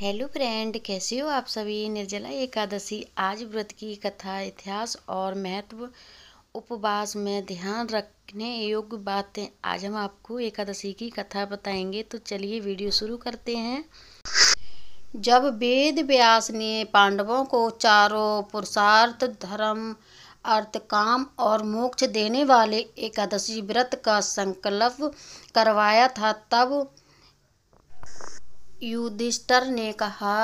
hello friend कैसे हो आप सभी निर्जला एकादशी आज व्रत की कथा इतिहास और महत्व उपवास में ध्यान रखने योग्य बातें आज हम आपको एकादशी की कथा बताएंगे तो चलिए वीडियो शुरू करते हैं जब वेद व्यास ने पांडवों को चारों पुरुषार्थ धर्म अर्थ काम और मोक्ष देने वाले एकादशी व्रत का संकल्प करवाया था तब युधिष्ठर ने कहा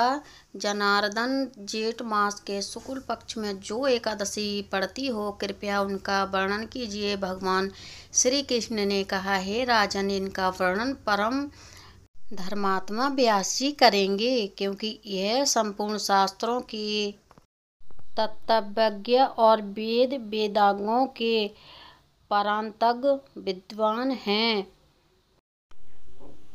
जनार्दन जेठ मास के शुक्ल पक्ष में जो एकादशी पड़ती हो कृपया उनका वर्णन कीजिए भगवान श्री कृष्ण ने कहा हे राजन इनका वर्णन परम धर्मात्मा व्यास जी करेंगे क्योंकि यह संपूर्ण शास्त्रों की तत्वज्ञ और वेद वेदांगों के परांतग विद्वान हैं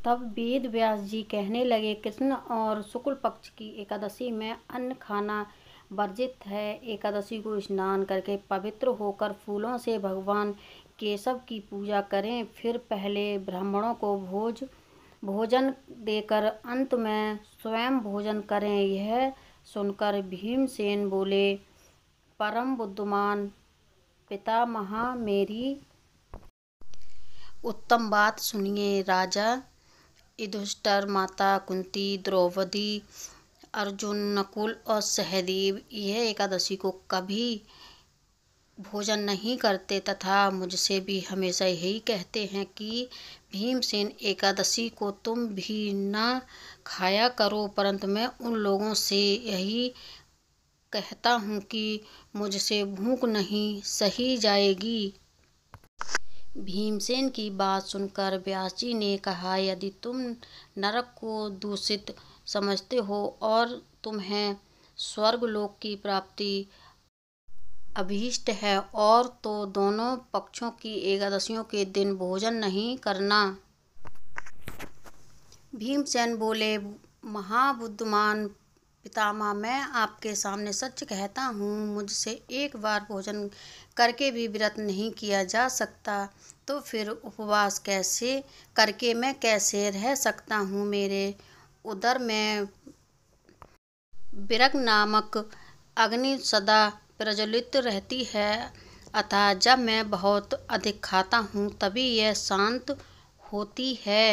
तब वेद व्यास जी कहने लगे कृष्ण और शुक्ल पक्ष की एकादशी में अन्न खाना वर्जित है एकादशी को स्नान करके पवित्र होकर फूलों से भगवान केशव की पूजा करें फिर पहले ब्राह्मणों को भोज भोजन देकर अंत में स्वयं भोजन करें यह सुनकर भीमसेन बोले परम बुद्धमान पिता महा मेरी उत्तम बात सुनिए राजा युधिष्ठर माता कुंती द्रौपदी अर्जुन नकुल और सहदेव यह एकादशी को कभी भोजन नहीं करते तथा मुझसे भी हमेशा यही कहते हैं कि भीमसेन एकादशी को तुम भी ना खाया करो परंतु मैं उन लोगों से यही कहता हूँ कि मुझसे भूख नहीं सही जाएगी भीमसेन की बात सुनकर व्यास जी ने कहा यदि तुम नरक को दूषित समझते हो और तुम्हें स्वर्गलोक की प्राप्ति अभीष्ट है और तो दोनों पक्षों की एकादशियों के दिन भोजन नहीं करना भीमसेन बोले महाबुद्धमान पितामा मैं आपके सामने सच कहता हूँ मुझसे एक बार भोजन करके भी व्रत नहीं किया जा सकता तो फिर उपवास कैसे करके मैं कैसे रह सकता हूँ मेरे उदर में विरक नामक अग्नि सदा प्रज्वलित रहती है अतः जब मैं बहुत अधिक खाता हूँ तभी यह शांत होती है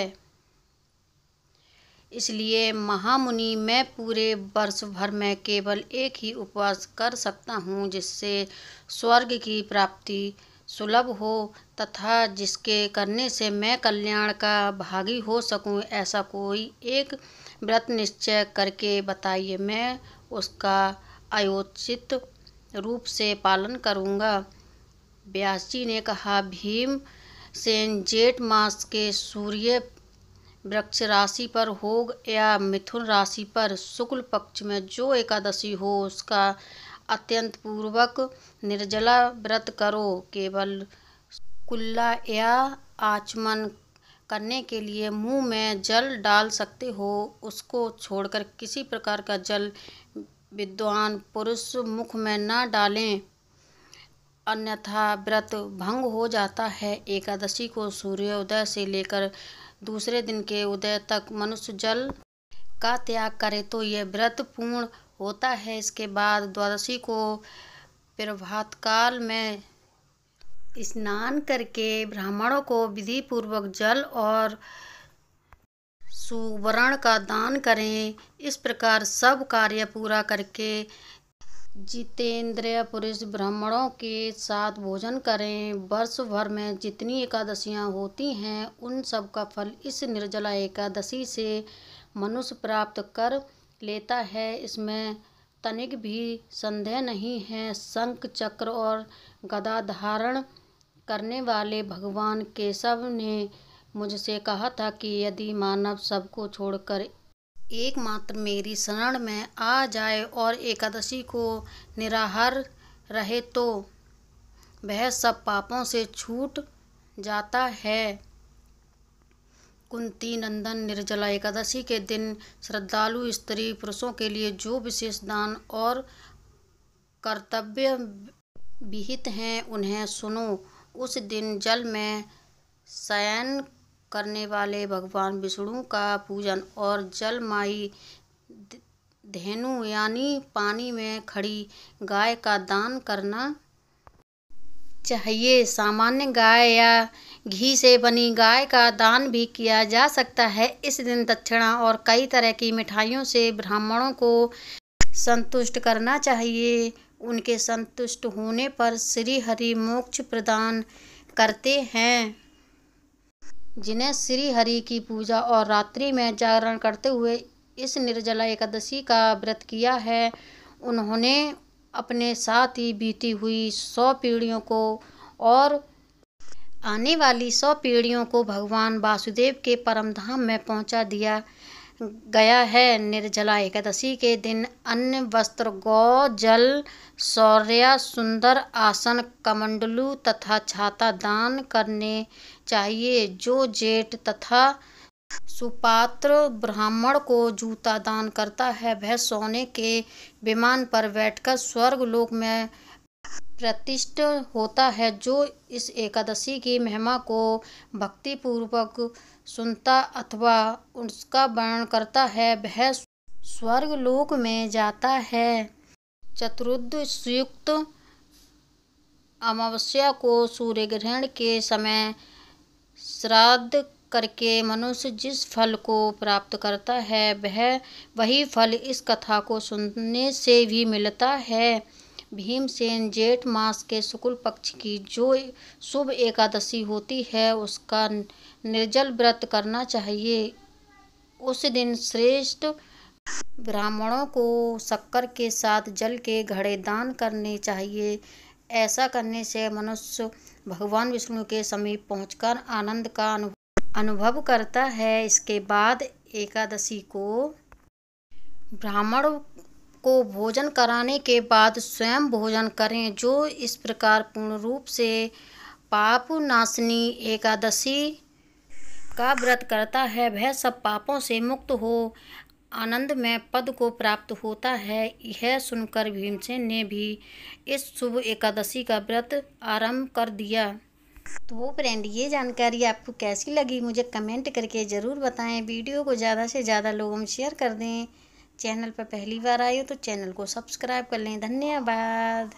इसलिए महामुनि मैं पूरे वर्ष भर में केवल एक ही उपवास कर सकता हूँ जिससे स्वर्ग की प्राप्ति सुलभ हो तथा जिसके करने से मैं कल्याण का भागी हो सकूं ऐसा कोई एक व्रत निश्चय करके बताइए मैं उसका आयोजित रूप से पालन करूंगा ब्यास जी ने कहा भीम सेन जेठ मास के सूर्य वृक्ष राशि पर होग या मिथुन राशि पर शुक्ल पक्ष में जो एकादशी हो उसका अत्यंत पूर्वक निर्जला व्रत करो केवल कुल्ला या आचमन करने के लिए मुंह में जल डाल सकते हो उसको छोड़कर किसी प्रकार का जल विद्वान पुरुष मुख में ना डालें अन्यथा व्रत भंग हो जाता है एकादशी को सूर्योदय से लेकर दूसरे दिन के उदय तक मनुष्य जल का त्याग करे तो यह व्रत पूर्ण होता है इसके बाद द्वादशी को प्रभात काल में स्नान करके ब्राह्मणों को विधि पूर्वक जल और सुवर्ण का दान करें इस प्रकार सब कार्य पूरा करके जितेंद्रिय पुरुष ब्राह्मणों के साथ भोजन करें वर्ष भर में जितनी एकादशियाँ होती हैं उन सब का फल इस निर्जला एकादशी से मनुष्य प्राप्त कर लेता है इसमें तनिक भी संदेह नहीं है शंख चक्र और गदा धारण करने वाले भगवान केशव ने मुझसे कहा था कि यदि मानव सबको छोड़कर एकमात्र मेरी शरण में आ जाए और एकादशी को निराहार रहे तो वह सब पापों से छूट जाता है कुंती नंदन निर्जला एकादशी के दिन श्रद्धालु स्त्री पुरुषों के लिए जो विशेष दान और कर्तव्य विहित हैं उन्हें सुनो उस दिन जल में शयन करने वाले भगवान विष्णु का पूजन और जल माई धेनु यानी पानी में खड़ी गाय का दान करना चाहिए सामान्य गाय या घी से बनी गाय का दान भी किया जा सकता है इस दिन दक्षिणा और कई तरह की मिठाइयों से ब्राह्मणों को संतुष्ट करना चाहिए उनके संतुष्ट होने पर श्री हरि मोक्ष प्रदान करते हैं जिन्हें श्री हरि की पूजा और रात्रि में जागरण करते हुए इस निर्जला एकादशी का व्रत किया है उन्होंने अपने साथ ही बीती हुई सौ पीढ़ियों को और आने वाली सौ पीढ़ियों को भगवान वासुदेव के परमधाम में पहुंचा दिया गया है निर्जला एकादशी के दिन अन्य वस्त्र गौ जल शौर्य सुंदर आसन कमंडलू तथा छाता दान करने चाहिए जो जेठ तथा सुपात्र ब्राह्मण को जूता दान करता है वह सोने के विमान पर बैठकर स्वर्ग लोक में प्रतिष्ठ होता है जो इस एकादशी की महिमा को भक्तिपूर्वक सुनता अथवा उसका वर्णन करता है वह स्वर्ग लोक में जाता है चतुर्द संयुक्त अमावस्या को सूर्य ग्रहण के समय श्राद्ध करके मनुष्य जिस फल को प्राप्त करता है वह वही फल इस कथा को सुनने से भी मिलता है भीमसेन जेठ मास के शुक्ल पक्ष की जो शुभ एकादशी होती है उसका निर्जल व्रत करना चाहिए उस दिन श्रेष्ठ ब्राह्मणों को शक्कर के साथ जल के घड़े दान करने चाहिए ऐसा करने से मनुष्य भगवान विष्णु के समीप पहुंचकर आनंद का अनुभव करता है इसके बाद एकादशी को ब्राह्मण को भोजन कराने के बाद स्वयं भोजन करें जो इस प्रकार पूर्ण रूप से पाप नाशनी एकादशी का व्रत करता है वह सब पापों से मुक्त हो आनंद में पद को प्राप्त होता है यह सुनकर भीमसेन ने भी इस शुभ एकादशी का व्रत आरंभ कर दिया तो फ्रेंड ये जानकारी आपको कैसी लगी मुझे कमेंट करके ज़रूर बताएं वीडियो को ज़्यादा से ज़्यादा लोगों में शेयर कर दें चैनल पर पहली बार आए हो तो चैनल को सब्सक्राइब कर लें धन्यवाद